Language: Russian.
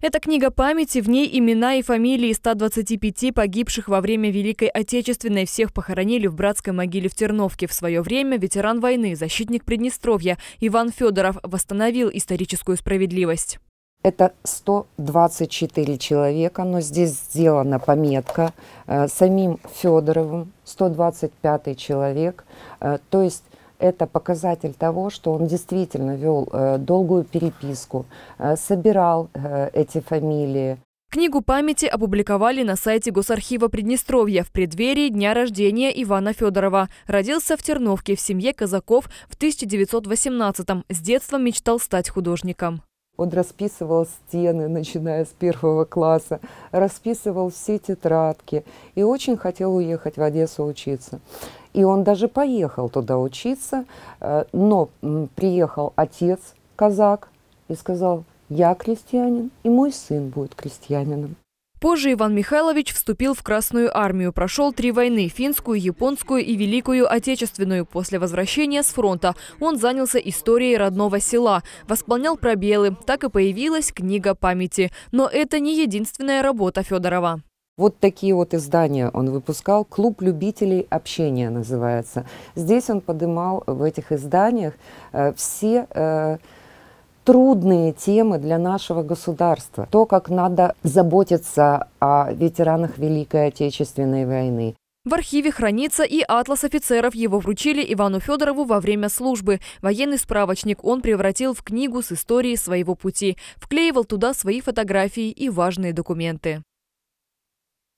Это книга памяти, в ней имена и фамилии 125 погибших во время Великой Отечественной. Всех похоронили в братской могиле в Терновке. В свое время ветеран войны, защитник Приднестровья Иван Федоров восстановил историческую справедливость. Это 124 человека, но здесь сделана пометка э, самим Федоровым, 125 человек. Э, то есть это показатель того, что он действительно вел э, долгую переписку, э, собирал э, эти фамилии. Книгу памяти опубликовали на сайте Госархива Приднестровья в преддверии дня рождения Ивана Федорова. Родился в Терновке в семье казаков в 1918-м. С детства мечтал стать художником. Он расписывал стены, начиная с первого класса, расписывал все тетрадки и очень хотел уехать в Одессу учиться. И он даже поехал туда учиться, э, но приехал отец казак и сказал, я крестьянин, и мой сын будет крестьянином. Позже Иван Михайлович вступил в Красную армию, прошел три войны – финскую, японскую и Великую Отечественную. После возвращения с фронта он занялся историей родного села, восполнял пробелы. Так и появилась книга памяти. Но это не единственная работа Федорова. Вот такие вот издания он выпускал. «Клуб любителей общения» называется. Здесь он подымал в этих изданиях э, все э, трудные темы для нашего государства. То, как надо заботиться о ветеранах Великой Отечественной войны. В архиве хранится и атлас офицеров. Его вручили Ивану Федорову во время службы. Военный справочник он превратил в книгу с историей своего пути. Вклеивал туда свои фотографии и важные документы.